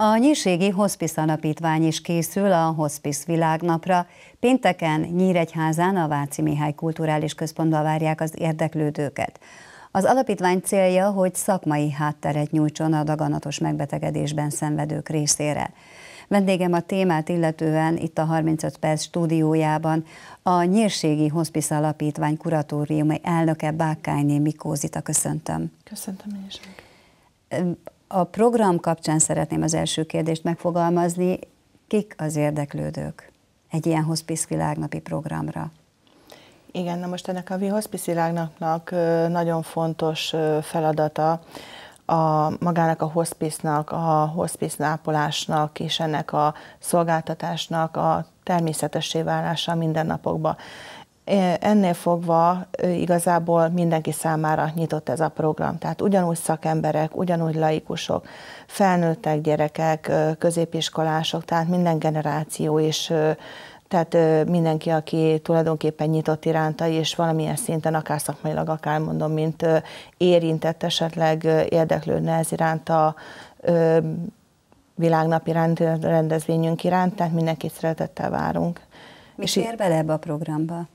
A Nyírségi Hospice Alapítvány is készül a Hospice Világnapra. Pénteken Nyíregyházán a Váci Mihály Kulturális Központban várják az érdeklődőket. Az alapítvány célja, hogy szakmai hátteret nyújtson a daganatos megbetegedésben szenvedők részére. Vendégem a témát illetően itt a 35 perc stúdiójában a Nyírségi Hospice Alapítvány kuratóriumai elnöke Bákányné Mikózita köszöntöm. Köszöntöm én is. A program kapcsán szeretném az első kérdést megfogalmazni, kik az érdeklődők egy ilyen hospice világnapi programra? Igen, na most ennek a Vihospice világnapnak nagyon fontos feladata, a, magának a hospice-nak, a hospice ápolásnak és ennek a szolgáltatásnak a természetessé válása a mindennapokba. Ennél fogva igazából mindenki számára nyitott ez a program. Tehát ugyanúgy szakemberek, ugyanúgy laikusok, felnőttek gyerekek, középiskolások, tehát minden generáció is tehát mindenki, aki tulajdonképpen nyitott iránta, és valamilyen szinten, akár szakmailag, akár mondom, mint érintett esetleg érdeklődne ez iránta, világnap iránt, rendezvényünk iránt, tehát mindenkit szeretettel várunk. Mi és fér bele ebbe a programba?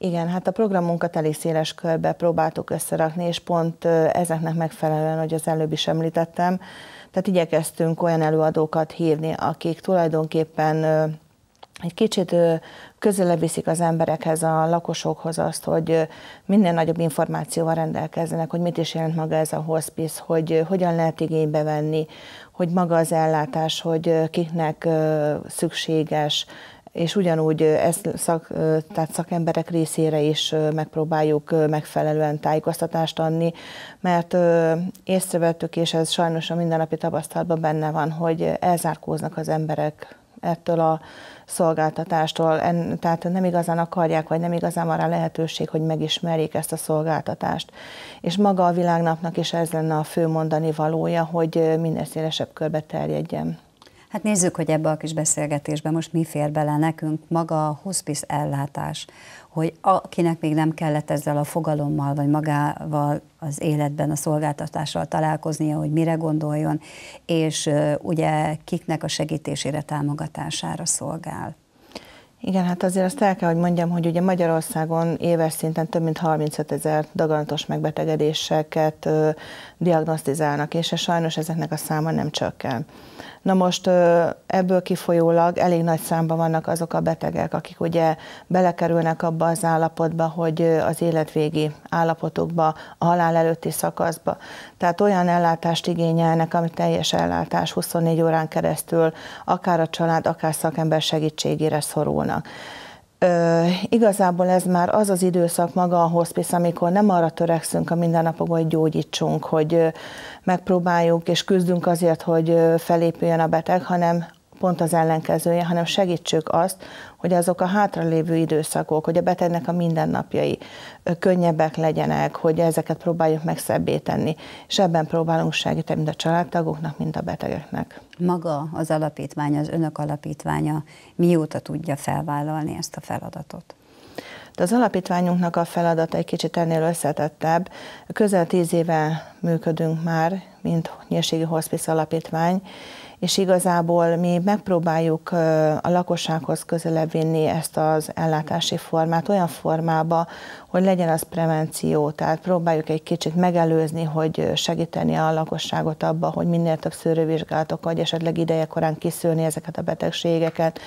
Igen, hát a programunkat elég széles körbe próbáltuk összerakni, és pont ezeknek megfelelően, hogy az előbb is említettem, tehát igyekeztünk olyan előadókat hívni, akik tulajdonképpen egy kicsit közelebb viszik az emberekhez, a lakosokhoz azt, hogy minden nagyobb információval rendelkezzenek, hogy mit is jelent maga ez a hospice, hogy hogyan lehet igénybe venni, hogy maga az ellátás, hogy kiknek szükséges, és ugyanúgy ezt szak, tehát szakemberek részére is megpróbáljuk megfelelően tájékoztatást adni, mert észrevettük, és ez sajnos a mindennapi tapasztalatban benne van, hogy elzárkóznak az emberek ettől a szolgáltatástól, en, tehát nem igazán akarják, vagy nem igazán van rá lehetőség, hogy megismerjék ezt a szolgáltatást. És maga a világnapnak is ez lenne a fő mondani valója, hogy minél szélesebb körbe terjedjen. Hát nézzük, hogy ebbe a kis beszélgetésbe most mi fér bele nekünk maga a hospice ellátás, hogy akinek még nem kellett ezzel a fogalommal, vagy magával az életben, a szolgáltatással találkoznia, hogy mire gondoljon, és ugye kiknek a segítésére, támogatására szolgál. Igen, hát azért azt el kell, hogy mondjam, hogy ugye Magyarországon éves szinten több mint 35 ezer daganatos megbetegedéseket ö, diagnosztizálnak, és sajnos ezeknek a száma nem csökken. Na most ebből kifolyólag elég nagy számban vannak azok a betegek, akik ugye belekerülnek abba az állapotba, hogy az életvégi állapotukba, a halál előtti szakaszba tehát olyan ellátást igényelnek, ami teljes ellátás 24 órán keresztül, akár a család, akár szakember segítségére szorulnak. Ö, igazából ez már az az időszak maga a hospice, amikor nem arra törekszünk a mindennapokban, hogy gyógyítsunk, hogy megpróbáljuk és küzdünk azért, hogy felépüljön a beteg, hanem pont az ellenkezője, hanem segítsük azt, hogy azok a hátralévő időszakok, hogy a betegnek a mindennapjai könnyebbek legyenek, hogy ezeket próbáljuk meg szebbé tenni, és ebben próbálunk segíteni mind a családtagoknak, mind a betegeknek. Maga az alapítvány, az önök alapítványa mióta tudja felvállalni ezt a feladatot? De az alapítványunknak a feladata egy kicsit ennél összetettebb. Közel tíz éve működünk már, mint Nyírségi Hospice Alapítvány, és igazából mi megpróbáljuk a lakossághoz közelebb vinni ezt az ellátási formát olyan formába, hogy legyen az prevenció, tehát próbáljuk egy kicsit megelőzni, hogy segíteni a lakosságot abba, hogy minél több szőrővizsgálatok, vagy esetleg idejekorán kiszűrni ezeket a betegségeket.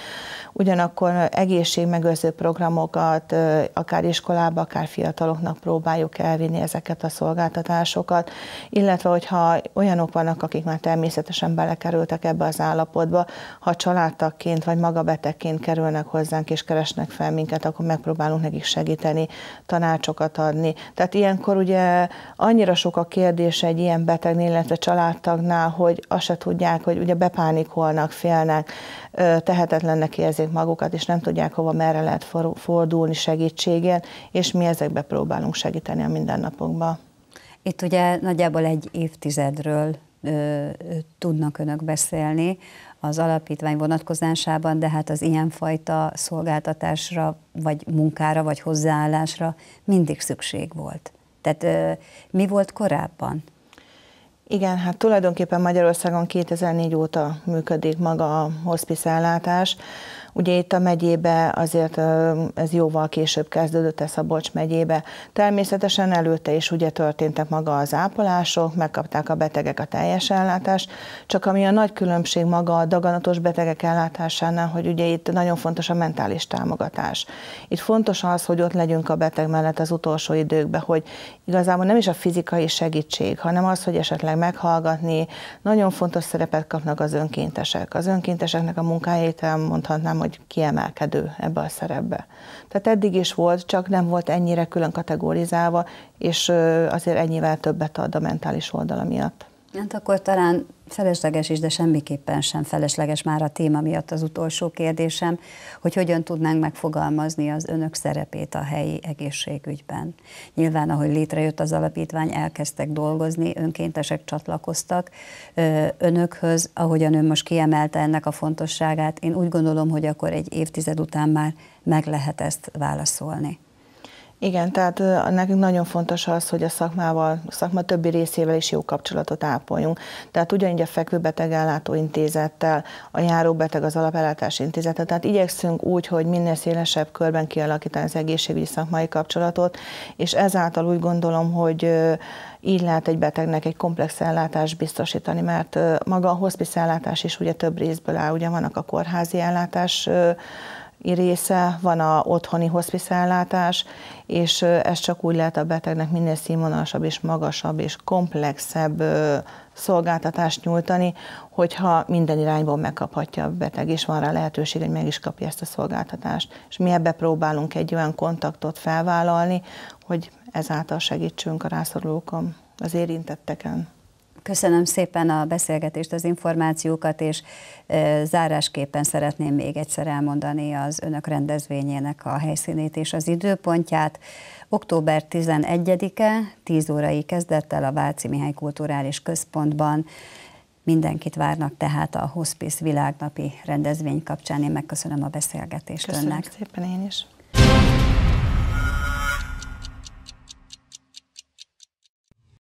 Ugyanakkor egészségmegőrző programokat, akár iskolába, akár fiataloknak próbáljuk elvinni ezeket a szolgáltatásokat, illetve hogyha olyanok vannak, akik már természetesen belekerültek kerülnek ebbe az állapotba. Ha családtagként vagy maga betegként kerülnek hozzánk és keresnek fel minket, akkor megpróbálunk nekik segíteni, tanácsokat adni. Tehát ilyenkor ugye annyira sok a kérdés egy ilyen betegnél, illetve családtagnál, hogy azt se tudják, hogy ugye bepánikolnak, félnek, tehetetlennek érzik magukat, és nem tudják hova, merre lehet fordulni segítségén, és mi ezekbe próbálunk segíteni a mindennapokban. Itt ugye nagyjából egy évtizedről tudnak önök beszélni az alapítvány vonatkozásában, de hát az ilyenfajta szolgáltatásra, vagy munkára, vagy hozzáállásra mindig szükség volt. Tehát mi volt korábban? Igen, hát tulajdonképpen Magyarországon 2004 óta működik maga a hospice ellátás. Ugye itt a megyébe azért ez jóval később kezdődött, ez Szabolcs megyébe. Természetesen előtte is ugye történtek maga az ápolások, megkapták a betegek a teljes ellátást, csak ami a nagy különbség maga a daganatos betegek ellátásánál, hogy ugye itt nagyon fontos a mentális támogatás. Itt fontos az, hogy ott legyünk a beteg mellett az utolsó időkben, hogy igazából nem is a fizikai segítség, hanem az, hogy esetleg meghallgatni. Nagyon fontos szerepet kapnak az önkéntesek. Az önkénteseknek a munkáját elmondhatnám hogy kiemelkedő ebbe a szerepbe. Tehát eddig is volt, csak nem volt ennyire külön kategorizálva, és azért ennyivel többet ad a mentális oldala miatt. Hát akkor talán felesleges is, de semmiképpen sem felesleges már a téma miatt az utolsó kérdésem, hogy hogyan tudnánk megfogalmazni az önök szerepét a helyi egészségügyben. Nyilván, ahogy létrejött az alapítvány, elkezdtek dolgozni, önkéntesek csatlakoztak önökhöz, ahogyan ön most kiemelte ennek a fontosságát, én úgy gondolom, hogy akkor egy évtized után már meg lehet ezt válaszolni. Igen, tehát nekünk nagyon fontos az, hogy a szakmával, a szakma többi részével is jó kapcsolatot ápoljunk. Tehát ugyanígy a fekvőbeteg ellátó intézettel, a járóbeteg az alapellátás intézettel, tehát igyekszünk úgy, hogy minél szélesebb körben kialakítani az egészségügyi szakmai kapcsolatot, és ezáltal úgy gondolom, hogy így lehet egy betegnek egy komplex ellátást biztosítani, mert maga a hospice ellátás is ugye több részből áll, ugye vannak a kórházi ellátás része, van a otthoni hospiszellátás, és ez csak úgy lehet a betegnek minél színvonalasabb és magasabb és komplexebb szolgáltatást nyújtani, hogyha minden irányból megkaphatja a beteg, és van rá lehetőség, hogy meg is kapja ezt a szolgáltatást. És mi ebbe próbálunk egy olyan kontaktot felvállalni, hogy ezáltal segítsünk a rászorulókon, az érintetteken. Köszönöm szépen a beszélgetést, az információkat, és zárásképpen szeretném még egyszer elmondani az önök rendezvényének a helyszínét és az időpontját. Október 11-e, 10 órai kezdettel a Váci Mihály Kulturális Központban Mindenkit várnak tehát a Hospice világnapi rendezvény kapcsán. Én megköszönöm a beszélgetést Köszönöm önnek. Köszönöm szépen én is.